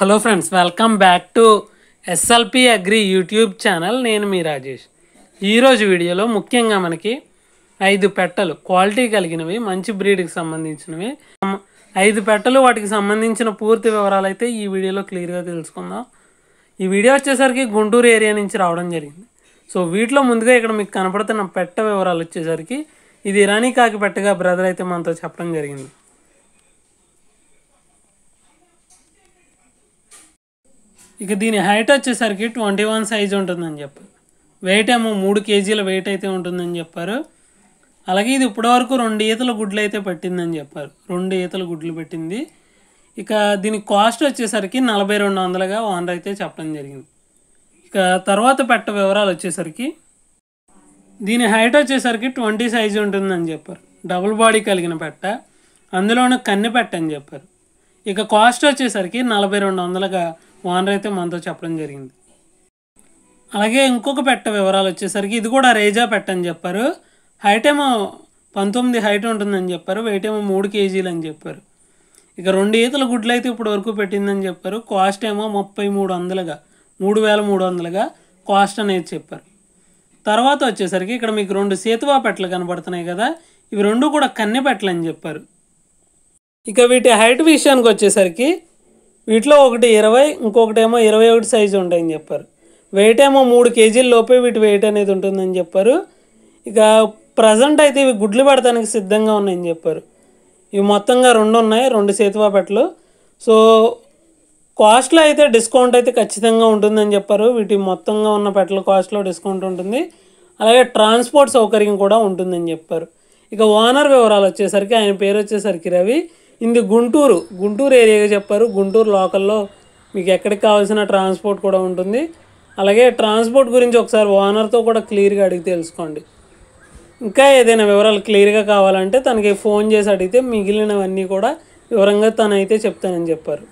hello friends welcome back to SLP agri YouTube channel నేను మీ రాజేష్ ఈరోజు వీడియోలో ముఖ్యంగా మనకి ఐదు పెట్టలు క్వాలిటీ కలిగినవి మంచి బ్రీడ్కి సంబంధించినవి ఐదు పెట్టలు వాటికి సంబంధించిన పూర్తి వివరాలు అయితే ఈ వీడియోలో క్లియర్గా తెలుసుకుందాం ఈ వీడియో వచ్చేసరికి గుంటూరు ఏరియా నుంచి రావడం జరిగింది సో వీటిలో ముందుగా ఇక్కడ మీకు కనపడుతున్న పెట్ట వివరాలు వచ్చేసరికి ఇది ఇరానీ కాకి పెట్టగా బ్రదర్ అయితే మనతో చెప్పడం జరిగింది ఇక దీని హైట్ వచ్చేసరికి ట్వంటీ వన్ సైజ్ ఉంటుందని చెప్పారు వెయిట్ ఏమో మూడు కేజీల వెయిట్ అయితే ఉంటుందని చెప్పారు అలాగే ఇది ఇప్పటివరకు రెండు ఈతల గుడ్లు అయితే పట్టిందని చెప్పారు రెండు ఈతల గుడ్లు పెట్టింది ఇక దీని కాస్ట్ వచ్చేసరికి నలభై రెండు వందలుగా ఓనర్ అయితే చెప్పడం జరిగింది ఇక తర్వాత పెట్ట వివరాలు వచ్చేసరికి దీని హైట్ వచ్చేసరికి ట్వంటీ సైజు ఉంటుందని చెప్పారు డబుల్ బాడీ కలిగిన పెట్ట అందులోనూ కన్నె పెట్ట అని చెప్పారు ఇక కాస్ట్ వచ్చేసరికి నలభై రెండు వందలుగా ఓనర్ అయితే మనతో చెప్పడం జరిగింది అలాగే ఇంకొక పెట్ట వివరాలు వచ్చేసరికి ఇది కూడా రేజా పెట్ట అని చెప్పారు హైట్ ఏమో పంతొమ్మిది హైట్ ఉంటుందని చెప్పారు వెయిట్ ఏమో మూడు కేజీలు అని చెప్పారు ఇక రెండు ఈతల గుడ్లు అయితే ఇప్పటి వరకు పెట్టిందని చెప్పారు కాస్ట్ ఏమో ముప్పై మూడు వందలుగా మూడు వేల మూడు వందలుగా కాస్ట్ అనేది చెప్పారు తర్వాత వచ్చేసరికి ఇక్కడ మీకు రెండు సేతువా పెట్టలు కనబడుతున్నాయి కదా ఇవి రెండు కూడా కన్నె పెట్టలు అని చెప్పారు ఇక వీటి హైట్ విషయానికి వచ్చేసరికి వీటిలో ఒకటి ఇరవై ఇంకొకటేమో ఇరవై ఒకటి సైజు ఉంటాయని చెప్పారు వెయిట్ ఏమో మూడు కేజీల లోపే వీటి వెయిట్ అనేది ఉంటుందని చెప్పారు ఇక ప్రజెంట్ అయితే ఇవి గుడ్లు పెడతానికి సిద్ధంగా ఉన్నాయని చెప్పారు ఇవి మొత్తంగా రెండు ఉన్నాయి రెండు సేతువాపెట్లు సో కాస్ట్లో అయితే డిస్కౌంట్ అయితే ఖచ్చితంగా ఉంటుందని చెప్పారు వీటి మొత్తంగా ఉన్న పెట్టల కాస్ట్లో డిస్కౌంట్ ఉంటుంది అలాగే ట్రాన్స్పోర్ట్ సౌకర్యం కూడా ఉంటుందని చెప్పారు ఇక ఓనర్ వివరాలు వచ్చేసరికి ఆయన పేరు వచ్చేసరికి రవి ఇది గుంటూరు గుంటూరు ఏరియాగా చెప్పారు గుంటూరు లోకల్లో మీకు ఎక్కడికి కావాల్సిన ట్రాన్స్పోర్ట్ కూడా ఉంటుంది అలాగే ట్రాన్స్పోర్ట్ గురించి ఒకసారి ఓనర్తో కూడా క్లియర్గా అడిగి తెలుసుకోండి ఇంకా ఏదైనా వివరాలు క్లియర్గా కావాలంటే తనకి ఫోన్ చేసి అడిగితే మిగిలినవన్నీ కూడా వివరంగా తనైతే చెప్తానని చెప్పారు